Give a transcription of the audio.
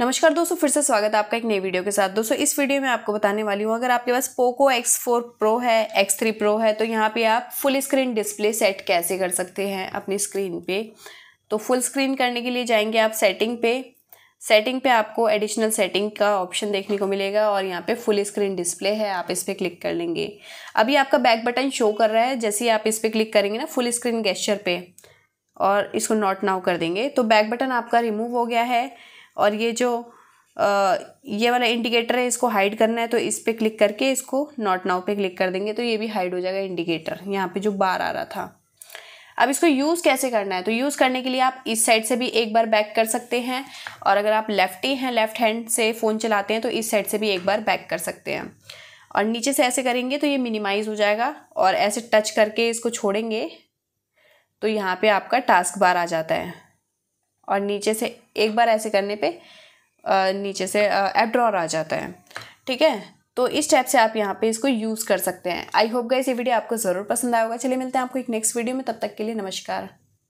नमस्कार दोस्तों फिर से स्वागत है आपका एक नई वीडियो के साथ दोस्तों इस वीडियो में आपको बताने वाली हूँ अगर आपके पास पोको X4 Pro है X3 Pro है तो यहाँ पे आप फुल स्क्रीन डिस्प्ले सेट कैसे कर सकते हैं अपनी स्क्रीन पे तो फुल स्क्रीन करने के लिए जाएंगे आप सेटिंग पे सेटिंग पे आपको एडिशनल सेटिंग का ऑप्शन देखने को मिलेगा और यहाँ पे फुल स्क्रीन डिस्प्ले है आप इस पर क्लिक कर लेंगे अभी आपका बैक बटन शो कर रहा है जैसे ही आप इस पर क्लिक करेंगे ना फुल स्क्रीन गेस्चर पे और इसको नॉट नाउ कर देंगे तो बैक बटन आपका रिमूव हो गया है और ये जो आ, ये वाला इंडिकेटर है इसको हाइड करना है तो इस पर क्लिक करके इसको नॉट नाउ पे क्लिक कर देंगे तो ये भी हाइड हो जाएगा इंडिकेटर यहाँ पे जो बार आ रहा था अब इसको यूज़ कैसे करना है तो यूज़ करने के लिए आप इस साइड से भी एक बार बैक कर सकते हैं और अगर आप लेफ्टी हैं लेफ्ट हैंड से फ़ोन चलाते हैं तो इस साइड से भी एक बार बैक कर सकते हैं और नीचे से ऐसे करेंगे तो ये मिनिमाइज़ हो जाएगा और ऐसे टच करके इसको छोड़ेंगे तो यहाँ पे आपका टास्क बार आ जाता है और नीचे से एक बार ऐसे करने पे नीचे से एड्रॉर आ जाता है ठीक है तो इस टाइप से आप यहाँ पे इसको यूज़ कर सकते हैं आई होप गाइस ये वीडियो आपको ज़रूर पसंद आएगा चलिए मिलते हैं आपको एक नेक्स्ट वीडियो में तब तक के लिए नमस्कार